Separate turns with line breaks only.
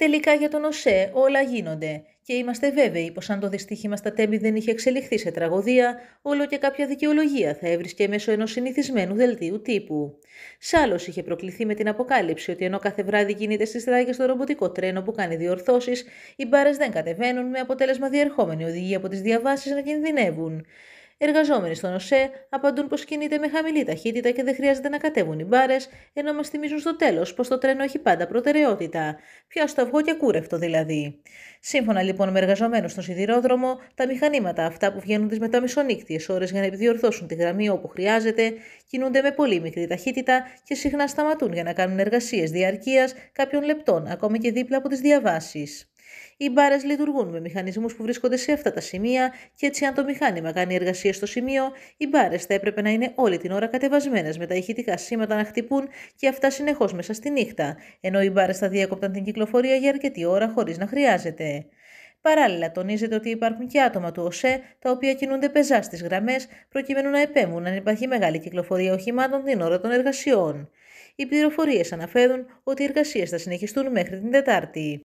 Τελικά για τον ΟΣΕ όλα γίνονται και είμαστε βέβαιοι πως αν το δυστύχημα στα τέμπη δεν είχε εξελιχθεί σε τραγωδία, όλο και κάποια δικαιολογία θα έβρισκε μέσω ενός συνηθισμένου δελτίου τύπου. Σάλλος είχε προκληθεί με την αποκάλυψη ότι ενώ κάθε βράδυ κινείται στις τράγες το ρομποτικό τρένο που κάνει διορθώσεις, οι μπάρες δεν κατεβαίνουν με αποτέλεσμα διερχόμενη οδηγία από τις διαβάσεις να κινδυνεύουν. Εργαζόμενοι στον ΟΣΕ απαντούν πως κινείται με χαμηλή ταχύτητα και δεν χρειάζεται να κατέβουν οι μπάρες, ενώ μας θυμίζουν στο τέλος πως το τρένο έχει πάντα προτεραιότητα. Πια στο αυγό και κούρευτο δηλαδή. Σύμφωνα λοιπόν με εργαζομένους στον σιδηρόδρομο, τα μηχανήματα αυτά που βγαίνουν τις μεταμεσονύκτιε ώρες για να επιδιορθώσουν τη γραμμή όπου χρειάζεται, κινούνται με πολύ μικρή ταχύτητα και συχνά σταματούν για να κάνουν εργασίες διαρκείας κάποιων λεπτών, ακόμα και δίπλα από τις διαβάσεις. Οι μπάρες λειτουργούν με μηχανισμούς που βρίσκονται σε αυτά τα σημεία και έτσι, αν το μηχάνημα κάνει εργασία στο σημείο, οι μπάρες θα έπρεπε να είναι όλη την ώρα κατεβασμένες με τα ηχητικά σήματα να χτυπούν και αυτά συνεχώς μέσα στη νύχτα, ενώ οι μπάρες θα διέκοπταν την κυκλοφορία για αρκετή ώρα χωρίς να χρειάζεται. Παράλληλα, τονίζεται ότι υπάρχουν και άτομα του ΟΣΕ τα οποία κινούνται πεζά στις γραμμές προκειμένου να επέμβουν αν υπάρχει μεγάλη κυκλοφορία οχημάτων την ώρα των εργασιών. Οι πληροφορίες αναφέρουν ότι οι εργασίες θα συνεχιστούν μέχρι την Τετάρτη.